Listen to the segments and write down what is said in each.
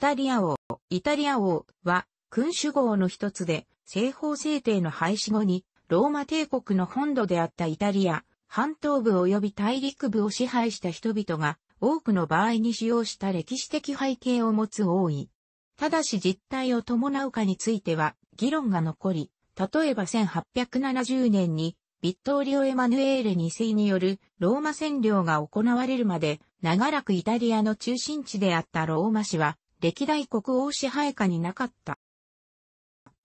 タリア王。イタリア王は君主号の一つで、西方制定の廃止後に、ローマ帝国の本土であったイタリア、半島部及び大陸部を支配した人々が、多くの場合に使用した歴史的背景を持つ王位。ただし実態を伴うかについては、議論が残り、例えば1870年に、ビットーリオ・エマヌエーレ2世によるローマ占領が行われるまで、長らくイタリアの中心地であったローマ市は、歴代国王支配下になかった。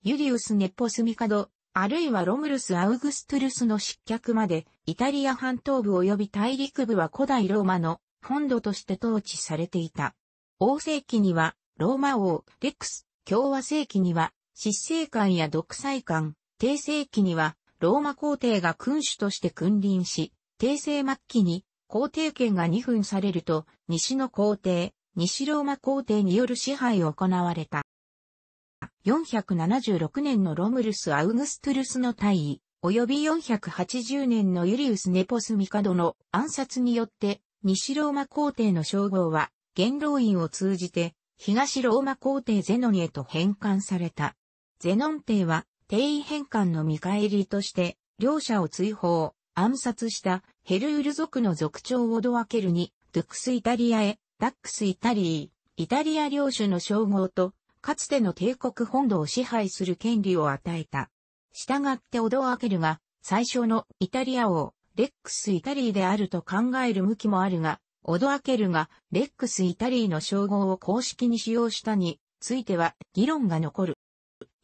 ユリウス・ネッポスミカド、あるいはロムルス・アウグストゥルスの失脚まで、イタリア半島部及び大陸部は古代ローマの本土として統治されていた。王世紀には、ローマ王、レックス、共和世紀には、執政官や独裁官、帝世紀には、ローマ皇帝が君主として君臨し、帝政末期に、皇帝権が2分されると、西の皇帝、西ローマ皇帝による支配を行われた。476年のロムルス・アウグストゥルスの大尉、及び480年のユリウス・ネポス・ミカドの暗殺によって、西ローマ皇帝の称号は、元老院を通じて、東ローマ皇帝ゼノンへと返還された。ゼノン帝は、帝位返還の見返りとして、両者を追放、暗殺したヘルール族の族長をドアけるに、ドゥクスイタリアへダックス・イタリー、イタリア領主の称号と、かつての帝国本土を支配する権利を与えた。従ってオドアケルが、最初のイタリア王、レックス・イタリーであると考える向きもあるが、オドアケルがレックス・イタリーの称号を公式に使用したについては議論が残る。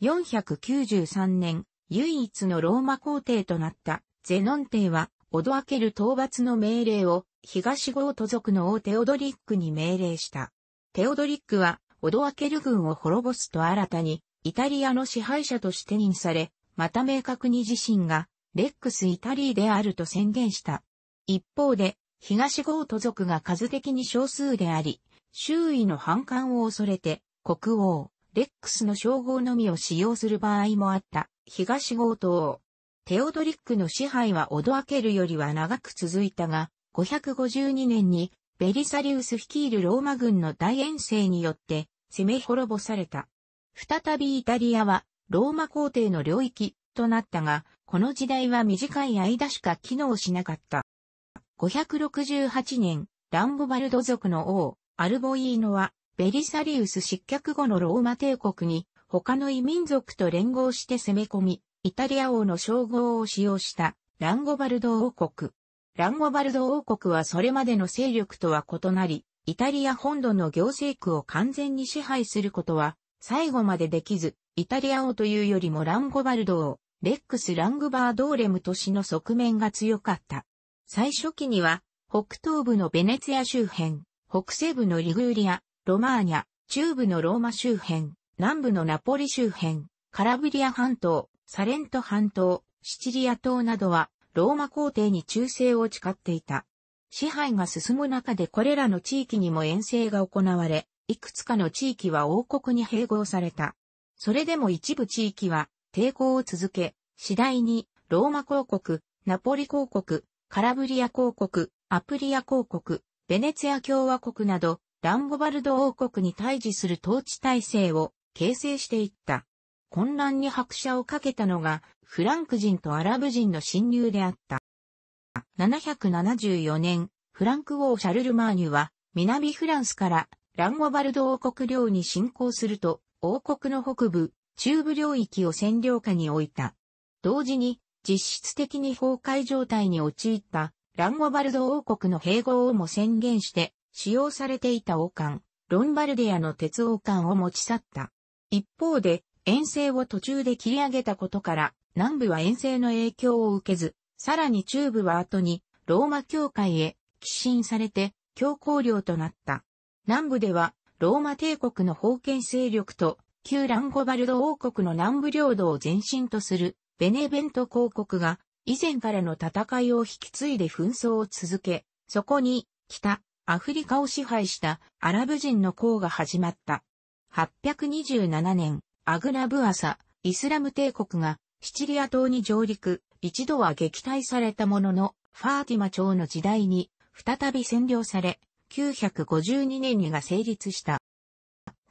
493年、唯一のローマ皇帝となったゼノン帝はオドアケル討伐の命令を東ゴート族の王テオドリックに命令した。テオドリックはオドアケル軍を滅ぼすと新たにイタリアの支配者として任され、また明確に自身がレックスイタリーであると宣言した。一方で東ゴート族が数的に少数であり、周囲の反感を恐れて国王、レックスの称号のみを使用する場合もあった東ゴート王。テオドリックの支配はオドアケルよりは長く続いたが、552年にベリサリウス率いるローマ軍の大遠征によって攻め滅ぼされた。再びイタリアはローマ皇帝の領域となったが、この時代は短い間しか機能しなかった。568年、ランボバルド族の王、アルボイーノは、ベリサリウス失脚後のローマ帝国に、他の異民族と連合して攻め込み、イタリア王の称号を使用したランゴバルド王国。ランゴバルド王国はそれまでの勢力とは異なり、イタリア本土の行政区を完全に支配することは最後までできず、イタリア王というよりもランゴバルド王、レックス・ラングバードーレム都市の側面が強かった。最初期には、北東部のベネツィア周辺、北西部のリグーリア、ロマーニャ、中部のローマ周辺、南部のナポリ周辺、カラブリア半島、サレント半島、シチリア島などは、ローマ皇帝に忠誠を誓っていた。支配が進む中でこれらの地域にも遠征が行われ、いくつかの地域は王国に併合された。それでも一部地域は抵抗を続け、次第にローマ公国、ナポリ公国、カラブリア公国、アプリア公国、ベネツィア共和国など、ランゴバルド王国に対峙する統治体制を形成していった。混乱に拍車をかけたのが、フランク人とアラブ人の侵入であった。774年、フランク王シャルルマーニュは、南フランスからランゴバルド王国領に侵攻すると、王国の北部、中部領域を占領下に置いた。同時に、実質的に崩壊状態に陥ったランゴバルド王国の併合をも宣言して、使用されていた王冠、ロンバルディアの鉄王冠を持ち去った。一方で、遠征を途中で切り上げたことから、南部は遠征の影響を受けず、さらに中部は後にローマ教会へ寄進されて教皇領となった。南部ではローマ帝国の封建勢力と旧ランゴバルド王国の南部領土を前進とするベネベント公国が以前からの戦いを引き継いで紛争を続け、そこに北アフリカを支配したアラブ人の公が始まった。827年、アグナブアサ、イスラム帝国がシチリア島に上陸、一度は撃退されたものの、ファーティマ朝の時代に再び占領され、952年にが成立した。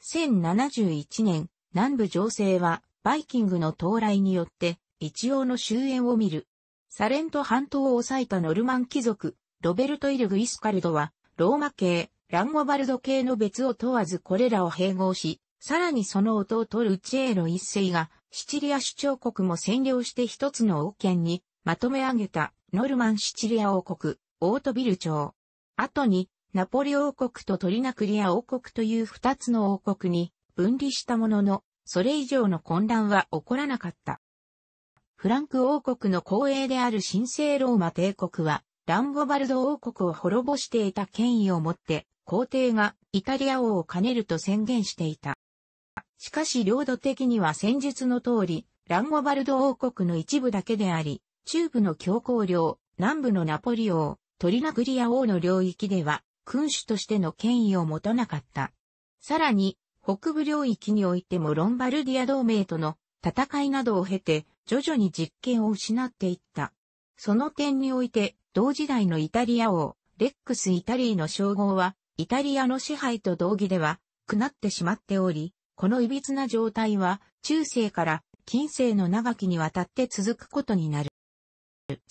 1071年、南部情勢はバイキングの到来によって一応の終焉を見る。サレント半島を抑えたノルマン貴族、ロベルト・イルグ・イスカルドは、ローマ系、ランゴバルド系の別を問わずこれらを併合し、さらにその弟ルチエーロ一世が、シチリア主張国も占領して一つの王権に、まとめ上げた、ノルマンシチリア王国、オートビル朝。後に、ナポリ王国とトリナクリア王国という二つの王国に分離したものの、それ以上の混乱は起こらなかった。フランク王国の後衛である神聖ローマ帝国は、ランゴバルド王国を滅ぼしていた権威をもって、皇帝がイタリア王を兼ねると宣言していた。しかし領土的には戦術の通り、ランゴバルド王国の一部だけであり、中部の強行領、南部のナポリ王、トリナグリア王の領域では、君主としての権威を持たなかった。さらに、北部領域においてもロンバルディア同盟との戦いなどを経て、徐々に実権を失っていった。その点において、同時代のイタリア王、レックス・イタリーの称号は、イタリアの支配と同義では、くなってしまっており、この歪な状態は中世から近世の長きにわたって続くことになる。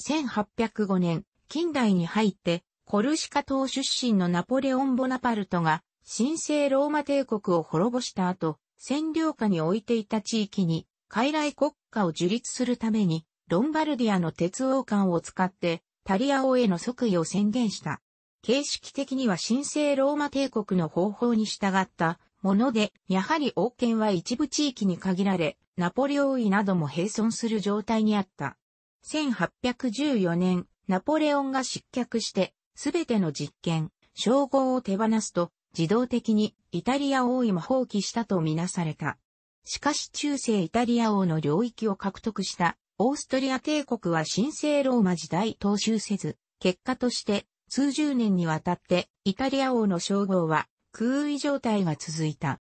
1805年、近代に入って、コルシカ島出身のナポレオン・ボナパルトが、神聖ローマ帝国を滅ぼした後、占領下に置いていた地域に、傀儡国家を樹立するために、ロンバルディアの鉄王冠を使って、タリア王への即位を宣言した。形式的には神聖ローマ帝国の方法に従ったもので、やはり王権は一部地域に限られ、ナポレオンなども併存する状態にあった。1814年、ナポレオンが失脚して、すべての実権、称号を手放すと、自動的にイタリア王位も放棄したとみなされた。しかし中世イタリア王の領域を獲得したオーストリア帝国は神聖ローマ時代踏襲せず、結果として数十年にわたってイタリア王の称号は空位状態が続いた。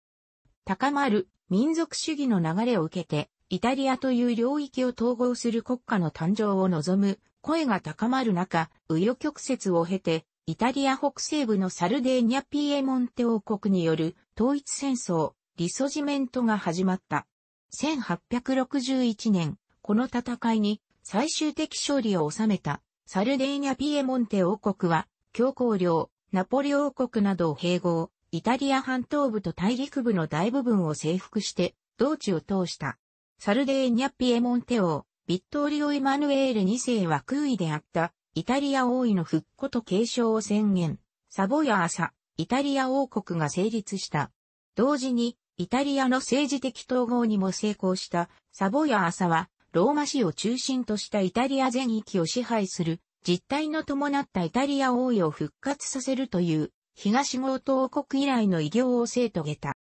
高まる民族主義の流れを受けて、イタリアという領域を統合する国家の誕生を望む声が高まる中、右翼曲折を経て、イタリア北西部のサルデーニャ・ピエモンテ王国による統一戦争、リソジメントが始まった。1861年、この戦いに最終的勝利を収めたサルデーニャ・ピエモンテ王国は、強行領、ナポリ王国などを併合、イタリア半島部と大陸部の大部分を征服して、道地を通した。サルデーニャ・ピエモンテ王、ビットリオ・イマヌエール2世は空位であった、イタリア王位の復古と継承を宣言。サボヤ朝、イタリア王国が成立した。同時に、イタリアの政治的統合にも成功したサボヤ朝は、ローマ市を中心としたイタリア全域を支配する実態の伴ったイタリア王位を復活させるという、東ゴー王国以来の偉業を成とげた。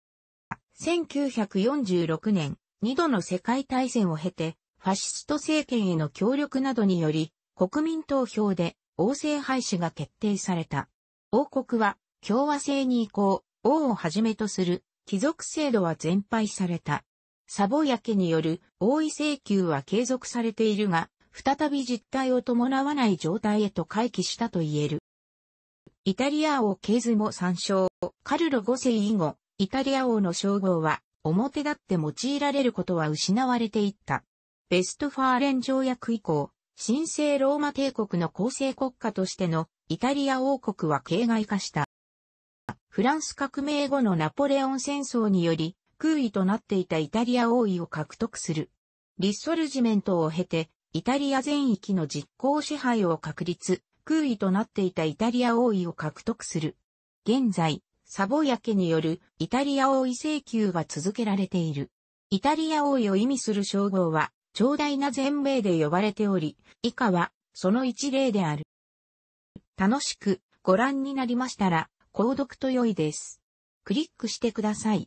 1946年、2度の世界大戦を経て、ファシスト政権への協力などにより、国民投票で王政廃止が決定された。王国は共和制に移行、王をはじめとする貴族制度は全廃された。サボヤ家による王位請求は継続されているが、再び実態を伴わない状態へと回帰したと言える。イタリア王ケーズも参照、カルロ5世以後、イタリア王の称号は、表立って用いられることは失われていった。ベストファーレン条約以降、神聖ローマ帝国の構成国家としてのイタリア王国は形骸化した。フランス革命後のナポレオン戦争により、空位となっていたイタリア王位を獲得する。リッソルジメントを経て、イタリア全域の実効支配を確立、空位となっていたイタリア王位を獲得する。現在、サボヤ家によるイタリア王位請求が続けられている。イタリア王位を意味する称号は、長大な全米で呼ばれており、以下は、その一例である。楽しくご覧になりましたら、購読と良いです。クリックしてください。